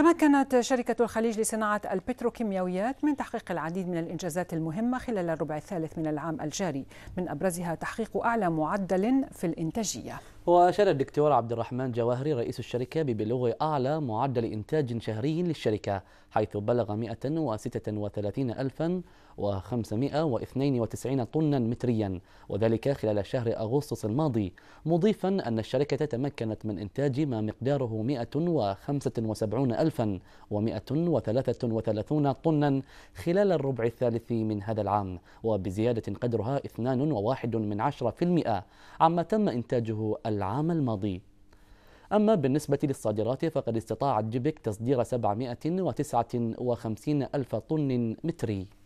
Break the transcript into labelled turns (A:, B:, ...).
A: تمكنت
B: شركة الخليج لصناعة البتروكيماويات من تحقيق العديد من الإنجازات المهمة خلال الربع الثالث من العام الجاري من أبرزها تحقيق أعلى معدل في الإنتاجية
C: وأشار الدكتور عبد الرحمن جواهري رئيس الشركة ببلوغ أعلى معدل إنتاج شهري للشركة حيث بلغ 136592 طنا متريا وذلك خلال شهر أغسطس الماضي مضيفا أن الشركة تمكنت من إنتاج ما مقداره 175133 طنا خلال الربع الثالث من هذا العام وبزيادة قدرها 2.1% عما تم إنتاجه العام العام الماضي أما بالنسبة للصادرات فقد استطاعت جيبك تصدير 759 ألف طن متري